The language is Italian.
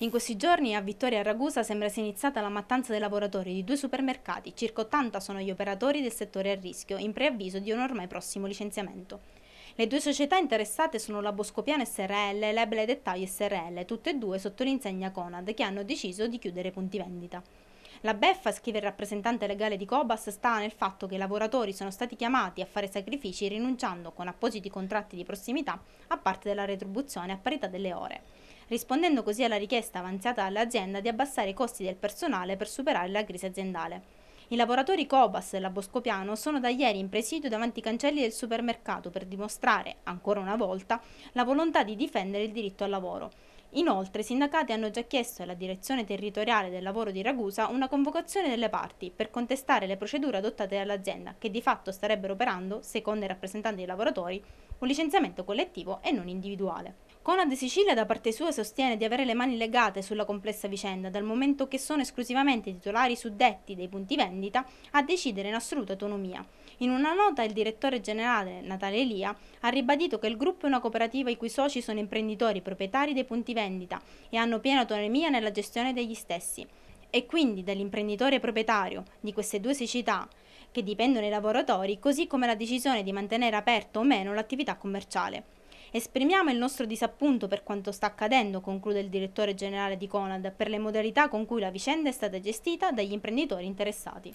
In questi giorni a Vittoria e Ragusa sembra sia iniziata la mattanza dei lavoratori di due supermercati, circa 80 sono gli operatori del settore a rischio, in preavviso di un ormai prossimo licenziamento. Le due società interessate sono la Boscopiano SRL e l'Ebele Dettaglio SRL, tutte e due sotto l'insegna Conad, che hanno deciso di chiudere i punti vendita. La beffa, scrive il rappresentante legale di Cobas, sta nel fatto che i lavoratori sono stati chiamati a fare sacrifici rinunciando con appositi contratti di prossimità a parte della retribuzione a parità delle ore rispondendo così alla richiesta avanzata dall'azienda di abbassare i costi del personale per superare la crisi aziendale. I lavoratori Cobas e la Boscopiano sono da ieri in presidio davanti ai cancelli del supermercato per dimostrare, ancora una volta, la volontà di difendere il diritto al lavoro. Inoltre i sindacati hanno già chiesto alla direzione territoriale del lavoro di Ragusa una convocazione delle parti per contestare le procedure adottate dall'azienda che di fatto starebbero operando, secondo i rappresentanti dei lavoratori, un licenziamento collettivo e non individuale. Conad Sicilia da parte sua sostiene di avere le mani legate sulla complessa vicenda dal momento che sono esclusivamente i titolari suddetti dei punti vendita a decidere in assoluta autonomia. In una nota il direttore generale Natale Elia ha ribadito che il gruppo è una cooperativa i cui soci sono imprenditori proprietari dei punti vendita e hanno piena autonomia nella gestione degli stessi e quindi dall'imprenditore proprietario di queste due siccità che dipendono i lavoratori, così come la decisione di mantenere aperto o meno l'attività commerciale. Esprimiamo il nostro disappunto per quanto sta accadendo, conclude il direttore generale di Conad, per le modalità con cui la vicenda è stata gestita dagli imprenditori interessati.